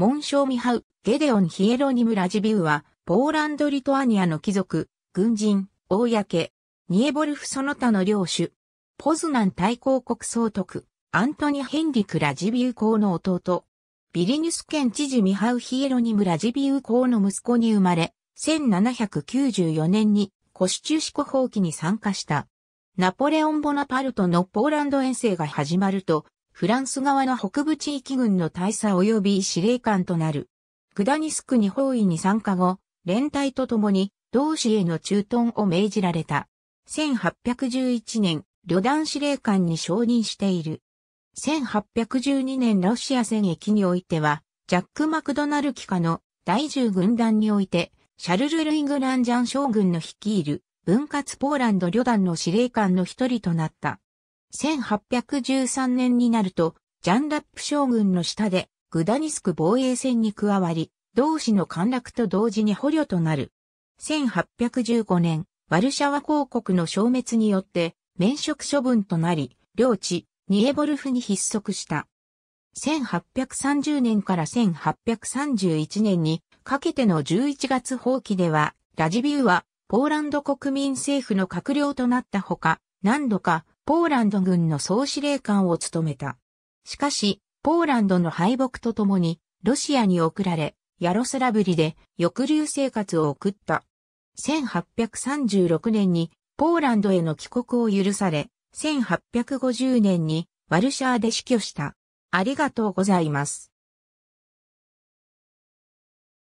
モンショーミハウ、ゲデオン・ヒエロニム・ラジビウは、ポーランド・リトアニアの貴族、軍人、公、ニエボルフその他の領主、ポズナン大公国総督、アントニ・ヘンリク・ラジビウ公の弟、ビリニュス県知事ミハウ・ヒエロニム・ラジビウ公の息子に生まれ、1794年にコシチュシコ放棄に参加した。ナポレオン・ボナパルトのポーランド遠征が始まると、フランス側の北部地域軍の大佐及び司令官となる。グダニスクに包囲に参加後、連帯と共に同志への駐屯を命じられた。1811年、旅団司令官に承認している。1812年ロシア戦役においては、ジャック・マクドナル機下の第10軍団において、シャルル・ルイグランジャン将軍の率いる分割ポーランド旅団の司令官の一人となった。1813年になると、ジャンラップ将軍の下で、グダニスク防衛戦に加わり、同志の陥落と同時に捕虜となる。1815年、ワルシャワ公国の消滅によって、免職処分となり、領地、ニエボルフに筆則した。1830年から1831年にかけての11月放棄では、ラジビウはポーランド国民政府の閣僚となったほか、何度かポーランド軍の総司令官を務めた。しかし、ポーランドの敗北とともに、ロシアに送られ、ヤロスラブリで抑留生活を送った。1836年にポーランドへの帰国を許され、1850年にワルシャーで死去した。ありがとうございます。